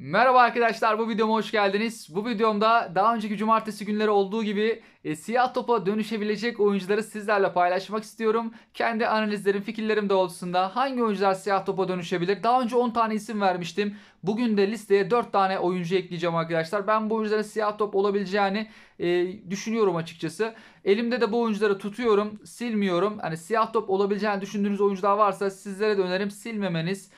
Merhaba arkadaşlar bu videoma hoş geldiniz. Bu videomda daha önceki cumartesi günleri olduğu gibi e, siyah topa dönüşebilecek oyuncuları sizlerle paylaşmak istiyorum. Kendi analizlerim, fikirlerim doğrultusunda hangi oyuncular siyah topa dönüşebilir? Daha önce 10 tane isim vermiştim. Bugün de listeye 4 tane oyuncu ekleyeceğim arkadaşlar. Ben bu oyuncuların siyah top olabileceğini e, düşünüyorum açıkçası. Elimde de bu oyuncuları tutuyorum, silmiyorum. Hani siyah top olabileceğini düşündüğünüz oyuncular varsa sizlere de önerim silmemeniz.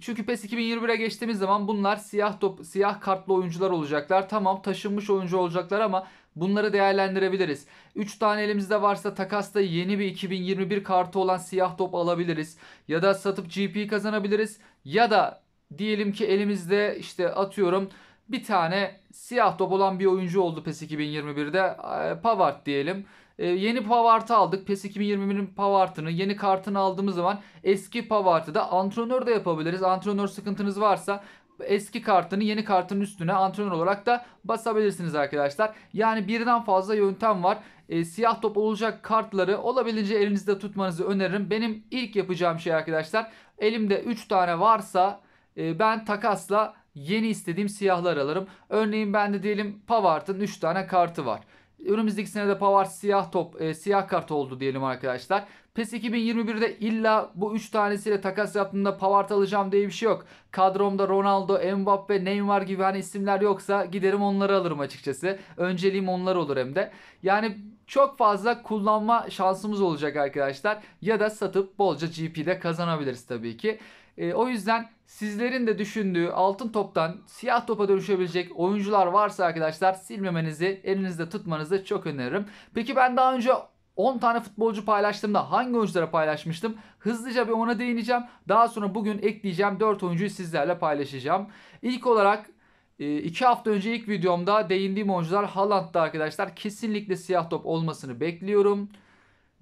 Çünkü PES 2021'e geçtiğimiz zaman bunlar siyah top, siyah kartlı oyuncular olacaklar. Tamam taşınmış oyuncu olacaklar ama bunları değerlendirebiliriz. 3 tane elimizde varsa takasta yeni bir 2021 kartı olan siyah top alabiliriz. Ya da satıp GP kazanabiliriz. Ya da diyelim ki elimizde işte atıyorum bir tane siyah top olan bir oyuncu oldu PES 2021'de. Pavard diyelim e, yeni Pavart'ı aldık. PES 2021'in Pavart'ını, yeni kartını aldığımız zaman eski Pavart'ı da antrenör de yapabiliriz. Antrenör sıkıntınız varsa eski kartını yeni kartın üstüne antrenör olarak da basabilirsiniz arkadaşlar. Yani birden fazla yöntem var. E, siyah top olacak kartları olabildiğince elinizde tutmanızı öneririm. Benim ilk yapacağım şey arkadaşlar elimde 3 tane varsa e, ben takasla yeni istediğim siyahlar alırım. Örneğin bende diyelim Pavart'ın 3 tane kartı var. Önümüzdeki de Pavard siyah top, e, siyah kart oldu diyelim arkadaşlar. PES 2021'de illa bu 3 tanesiyle takas yaptığımda Pavard alacağım diye bir şey yok. Kadromda Ronaldo, Mbappe, Neymar gibi hani isimler yoksa giderim onları alırım açıkçası. Önceliğim onlar olur hem de. Yani çok fazla kullanma şansımız olacak arkadaşlar. Ya da satıp bolca GP'de kazanabiliriz tabii ki. E, o yüzden sizlerin de düşündüğü altın toptan siyah topa dönüşebilecek oyuncular varsa arkadaşlar silmemenizi elinizde tutmanızı çok öneririm. Peki ben daha önce 10 tane futbolcu paylaştığımda hangi oyunculara paylaşmıştım? Hızlıca bir ona değineceğim. Daha sonra bugün ekleyeceğim 4 oyuncuyu sizlerle paylaşacağım. İlk olarak 2 e, hafta önce ilk videomda değindiğim oyuncular Haaland'da arkadaşlar. Kesinlikle siyah top olmasını bekliyorum.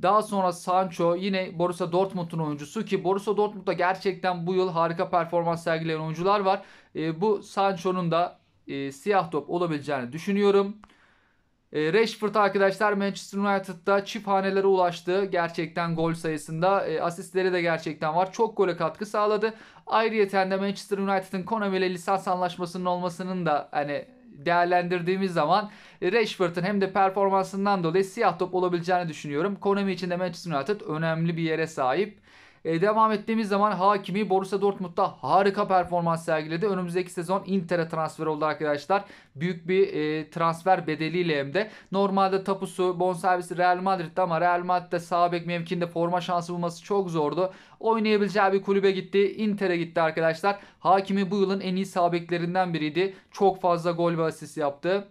Daha sonra Sancho yine Borussia Dortmund'un oyuncusu ki Borussia Dortmund'da gerçekten bu yıl harika performans sergileyen oyuncular var. E, bu Sancho'nun da e, siyah top olabileceğini düşünüyorum. E, Rashford arkadaşlar Manchester United'da çift hanelere ulaştı. Gerçekten gol sayısında e, asistleri de gerçekten var. Çok gole katkı sağladı. Ayrıca de Manchester United'ın Konami ile lisans anlaşmasının olmasının da hani değerlendirdiğimiz zaman e, Rashford'un hem de performansından dolayı siyah top olabileceğini düşünüyorum. Konami için de Manchester United önemli bir yere sahip. E, devam ettiğimiz zaman Hakimi Borussia Dortmund'da harika performans sergiledi. Önümüzdeki sezon Inter'e transfer oldu arkadaşlar. Büyük bir e, transfer bedeliyle hem de. Normalde tapusu bonservisi Real Madrid'de ama Real Madrid'de sağ bek mevkinde forma şansı bulması çok zordu. Oynayabileceği bir kulübe gitti. Inter'e gitti arkadaşlar. Hakimi bu yılın en iyi sağ beklerinden biriydi. Çok fazla gol ve asist yaptı.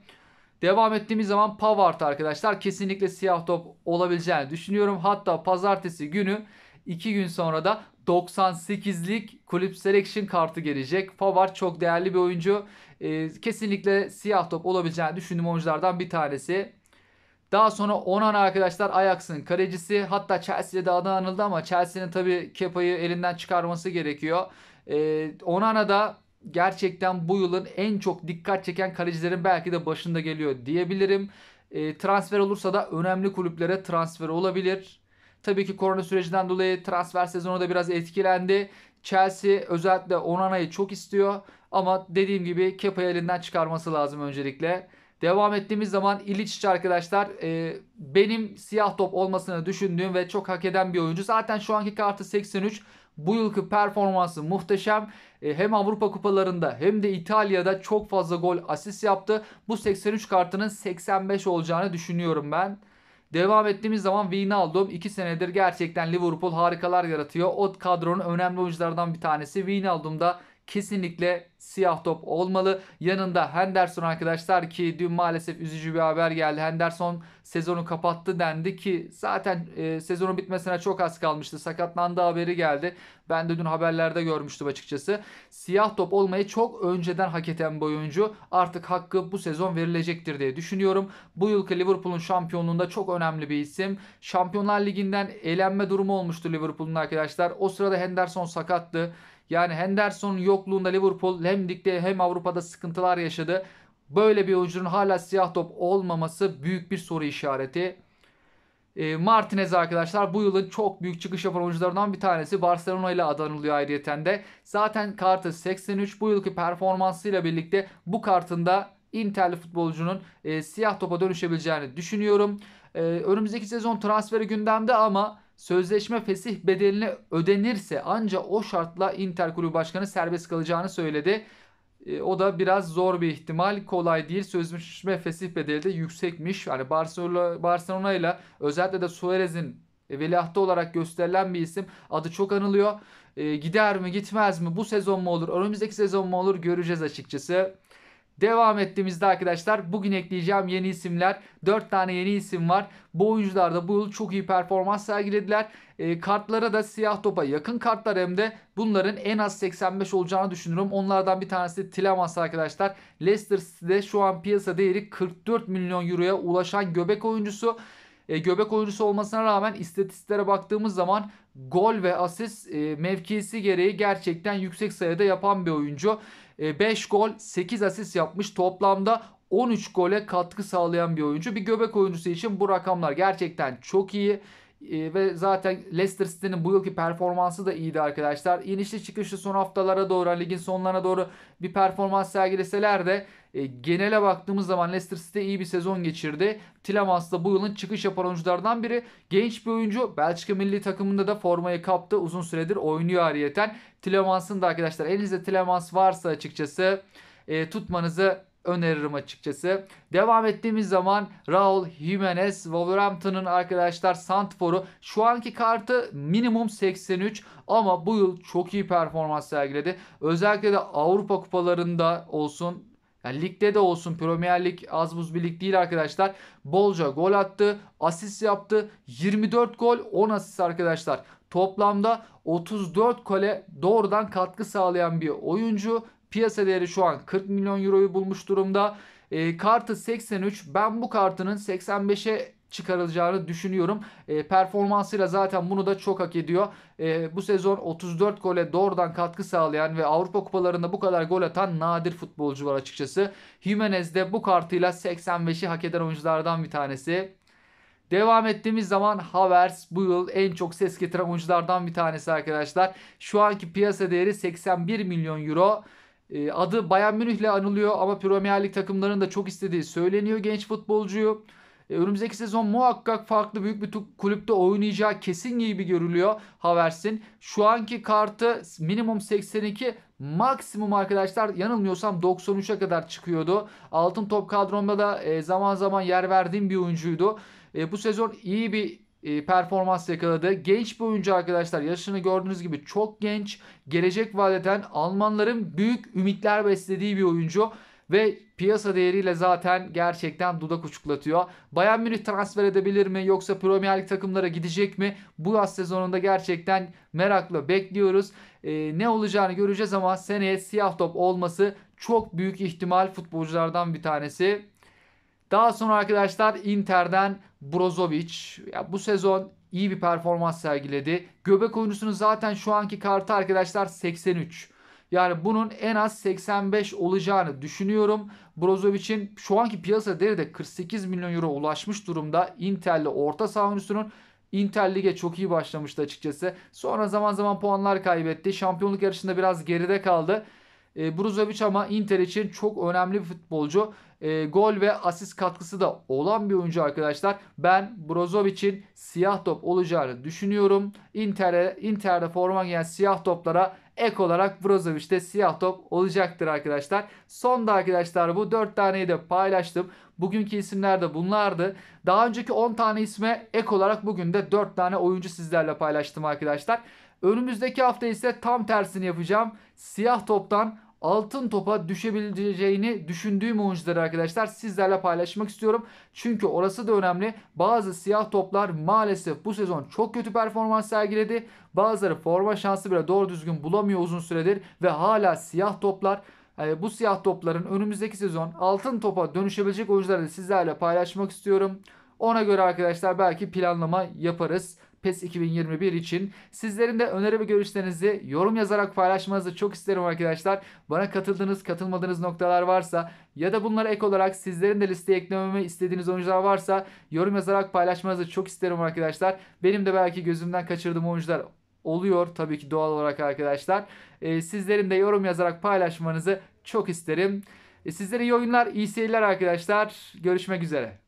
Devam ettiğimiz zaman Pavard arkadaşlar kesinlikle siyah top olabileceğini düşünüyorum. Hatta pazartesi günü 2 gün sonra da 98'lik kulüp selection kartı gelecek. Pavard çok değerli bir oyuncu. E, kesinlikle siyah top olabileceğini düşündüğüm oyunculardan bir tanesi. Daha sonra Onan arkadaşlar Ajax'ın kalecisi. Hatta Chelsea'de de adı anıldı ama Chelsea'nin tabi Kepa'yı elinden çıkarması gerekiyor. E, Onana da gerçekten bu yılın en çok dikkat çeken kalecilerin belki de başında geliyor diyebilirim. E, transfer olursa da önemli kulüplere transfer olabilir. Tabii ki korona sürecinden dolayı transfer sezonu da biraz etkilendi. Chelsea özellikle Onana'yı çok istiyor ama dediğim gibi Kepa'yı elinden çıkarması lazım öncelikle. Devam ettiğimiz zaman İliççi arkadaşlar e, benim siyah top olmasını düşündüğüm ve çok hak eden bir oyuncu. Zaten şu anki kartı 83. Bu yılki performansı muhteşem. E, hem Avrupa kupalarında hem de İtalya'da çok fazla gol asist yaptı. Bu 83 kartının 85 olacağını düşünüyorum ben. Devam ettiğimiz zaman Wijnaldum 2 senedir gerçekten Liverpool harikalar yaratıyor. O kadronun önemli oyunculardan bir tanesi. Wijnaldum da kesinlikle siyah top olmalı. Yanında Henderson arkadaşlar ki dün maalesef üzücü bir haber geldi. Henderson sezonu kapattı dendi ki zaten e, sezonun bitmesine çok az kalmıştı. Sakatlandı haberi geldi. Ben de dün haberlerde görmüştüm açıkçası. Siyah top olmayı çok önceden hak eden bir oyuncu. Artık hakkı bu sezon verilecektir diye düşünüyorum. Bu yılki Liverpool'un şampiyonluğunda çok önemli bir isim. Şampiyonlar Ligi'nden elenme durumu olmuştu Liverpool'un arkadaşlar. O sırada Henderson sakattı. Yani Henderson'un yokluğunda Liverpool hem ligde hem Avrupa'da sıkıntılar yaşadı. Böyle bir oyuncunun hala siyah top olmaması büyük bir soru işareti. E, Martinez arkadaşlar bu yılın çok büyük çıkış yapan oyuncularından bir tanesi. Barcelona ile adanılıyor ayrıyeten de. Zaten kartı 83 bu yılki performansıyla birlikte bu kartında Interli futbolcunun e, siyah topa dönüşebileceğini düşünüyorum. E, önümüzdeki sezon transferi gündemde ama sözleşme fesih bedelini ödenirse ancak o şartla Inter kulübü başkanı serbest kalacağını söyledi. E, o da biraz zor bir ihtimal. Kolay değil. Sözleşme fesih bedeli de yüksekmiş. Yani Barcelona Barcelona ile özellikle de Suarez'in e, veliahtı olarak gösterilen bir isim. Adı çok anılıyor. E, gider mi gitmez mi? Bu sezon mu olur? Önümüzdeki sezon mu olur? Göreceğiz açıkçası. Devam ettiğimizde arkadaşlar bugün ekleyeceğim yeni isimler 4 tane yeni isim var. Bu oyuncular da bu yıl çok iyi performans sergilediler. E, kartlara da siyah topa yakın kartlar hem de bunların en az 85 olacağını düşünüyorum. Onlardan bir tanesi de Tilemans arkadaşlar. Leicester City'de şu an piyasa değeri 44 milyon euroya ulaşan göbek oyuncusu. E, göbek oyuncusu olmasına rağmen istatistiklere baktığımız zaman gol ve asist e, mevkisi gereği gerçekten yüksek sayıda yapan bir oyuncu. 5 e, gol 8 asist yapmış. Toplamda 13 gole katkı sağlayan bir oyuncu. Bir göbek oyuncusu için bu rakamlar gerçekten çok iyi. Ee, ve zaten Leicester City'nin bu yılki performansı da iyiydi arkadaşlar. İnişli çıkışlı son haftalara doğru, ligin sonlarına doğru bir performans sergileseler de e, genele baktığımız zaman Leicester City iyi bir sezon geçirdi. Tilemans da bu yılın çıkış yapan oyunculardan biri. Genç bir oyuncu. Belçika milli takımında da formayı kaptı. Uzun süredir oynuyor ariyeten. Tilemans'ın da arkadaşlar elinizde Tilemans varsa açıkçası e, tutmanızı öneririm açıkçası. Devam ettiğimiz zaman Raul Jimenez Wolverhampton'ın arkadaşlar Santfor'u şu anki kartı minimum 83 ama bu yıl çok iyi performans sergiledi. Özellikle de Avrupa kupalarında olsun yani ligde de olsun Premier Lig az buz bir lig değil arkadaşlar. Bolca gol attı, asist yaptı. 24 gol, 10 asist arkadaşlar. Toplamda 34 kole doğrudan katkı sağlayan bir oyuncu Piyasa değeri şu an 40 milyon euroyu bulmuş durumda. E, kartı 83. Ben bu kartının 85'e çıkarılacağını düşünüyorum. E, performansıyla zaten bunu da çok hak ediyor. E, bu sezon 34 gole doğrudan katkı sağlayan ve Avrupa kupalarında bu kadar gol atan nadir futbolcu var açıkçası. Jimenez de bu kartıyla 85'i hak eden oyunculardan bir tanesi. Devam ettiğimiz zaman Havers bu yıl en çok ses getiren oyunculardan bir tanesi arkadaşlar. Şu anki piyasa değeri 81 milyon euro. Ee, adı Bayern Münih'le anılıyor ama Premier Lig takımlarının da çok istediği söyleniyor genç futbolcuyu. Ee, önümüzdeki sezon muhakkak farklı büyük bir kulüpte oynayacağı kesin gibi görülüyor Havers'in. Şu anki kartı minimum 82 maksimum arkadaşlar yanılmıyorsam 93'e kadar çıkıyordu. Altın top kadromda da e, zaman zaman yer verdiğim bir oyuncuydu. E, bu sezon iyi bir e, performans yakaladı. Genç bir oyuncu arkadaşlar. Yaşını gördüğünüz gibi çok genç. Gelecek vadeten Almanların büyük ümitler beslediği bir oyuncu. Ve piyasa değeriyle zaten gerçekten dudak uçuklatıyor. Bayern Münih transfer edebilir mi yoksa Premier Lig takımlara gidecek mi? Bu yaz sezonunda gerçekten merakla bekliyoruz. Ee, ne olacağını göreceğiz ama seneye siyah top olması çok büyük ihtimal futbolculardan bir tanesi. Daha sonra arkadaşlar Inter'den Brozovic. Ya bu sezon iyi bir performans sergiledi. Göbek oyuncusunun zaten şu anki kartı arkadaşlar 83. Yani bunun en az 85 olacağını düşünüyorum. Brozovic'in şu anki piyasa değeri de 48 milyon euro ulaşmış durumda. Inter'li orta saha oyuncusunun Inter lige çok iyi başlamıştı açıkçası. Sonra zaman zaman puanlar kaybetti. Şampiyonluk yarışında biraz geride kaldı. E, Bruzovic ama Inter için çok önemli bir futbolcu. E, gol ve asist katkısı da olan bir oyuncu arkadaşlar. Ben Brozovic'in siyah top olacağını düşünüyorum. Inter'e Inter'de forma giyen siyah toplara ek olarak Brozovic de siyah top olacaktır arkadaşlar. Son da arkadaşlar bu 4 taneyi de paylaştım. Bugünkü isimler de bunlardı. Daha önceki 10 tane isme ek olarak bugün de 4 tane oyuncu sizlerle paylaştım arkadaşlar. Önümüzdeki hafta ise tam tersini yapacağım. Siyah toptan altın topa düşebileceğini düşündüğüm oyuncuları arkadaşlar sizlerle paylaşmak istiyorum. Çünkü orası da önemli. Bazı siyah toplar maalesef bu sezon çok kötü performans sergiledi. Bazıları forma şansı bile doğru düzgün bulamıyor uzun süredir ve hala siyah toplar e, bu siyah topların önümüzdeki sezon altın topa dönüşebilecek oyuncuları sizlerle paylaşmak istiyorum. Ona göre arkadaşlar belki planlama yaparız. PES 2021 için. Sizlerin de öneri ve görüşlerinizi yorum yazarak paylaşmanızı çok isterim arkadaşlar. Bana katıldığınız, katılmadığınız noktalar varsa ya da bunlara ek olarak sizlerin de listeye eklememi istediğiniz oyuncular varsa yorum yazarak paylaşmanızı çok isterim arkadaşlar. Benim de belki gözümden kaçırdığım oyuncular oluyor tabii ki doğal olarak arkadaşlar. E, sizlerin de yorum yazarak paylaşmanızı çok isterim. E, sizlere iyi oyunlar, iyi seyirler arkadaşlar. Görüşmek üzere.